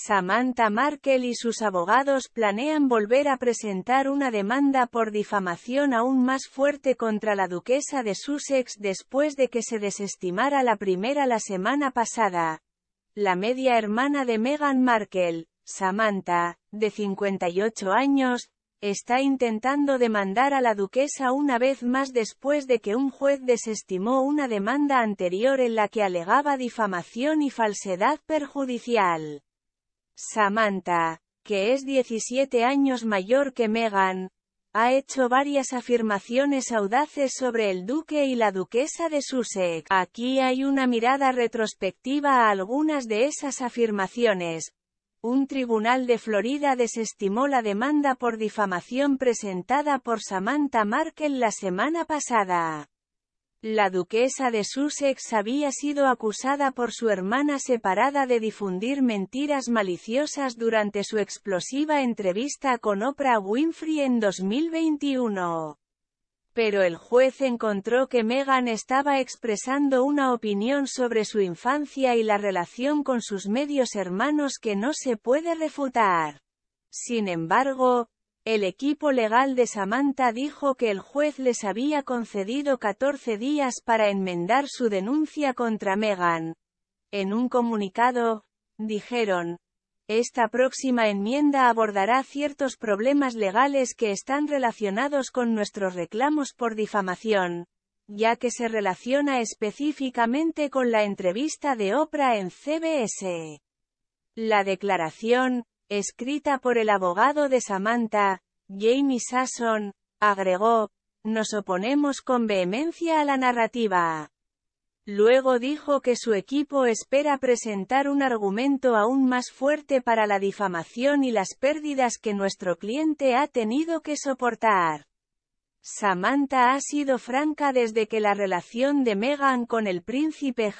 Samantha Markel y sus abogados planean volver a presentar una demanda por difamación aún más fuerte contra la duquesa de Sussex después de que se desestimara la primera la semana pasada. La media hermana de Meghan Markle, Samantha, de 58 años, está intentando demandar a la duquesa una vez más después de que un juez desestimó una demanda anterior en la que alegaba difamación y falsedad perjudicial. Samantha, que es 17 años mayor que Meghan, ha hecho varias afirmaciones audaces sobre el duque y la duquesa de Sussex. Aquí hay una mirada retrospectiva a algunas de esas afirmaciones. Un tribunal de Florida desestimó la demanda por difamación presentada por Samantha Markle la semana pasada. La duquesa de Sussex había sido acusada por su hermana separada de difundir mentiras maliciosas durante su explosiva entrevista con Oprah Winfrey en 2021 pero el juez encontró que Meghan estaba expresando una opinión sobre su infancia y la relación con sus medios hermanos que no se puede refutar. Sin embargo, el equipo legal de Samantha dijo que el juez les había concedido 14 días para enmendar su denuncia contra Meghan. En un comunicado, dijeron, esta próxima enmienda abordará ciertos problemas legales que están relacionados con nuestros reclamos por difamación, ya que se relaciona específicamente con la entrevista de Oprah en CBS. La declaración, escrita por el abogado de Samantha, Jamie Sasson, agregó, nos oponemos con vehemencia a la narrativa. Luego dijo que su equipo espera presentar un argumento aún más fuerte para la difamación y las pérdidas que nuestro cliente ha tenido que soportar. Samantha ha sido franca desde que la relación de Meghan con el príncipe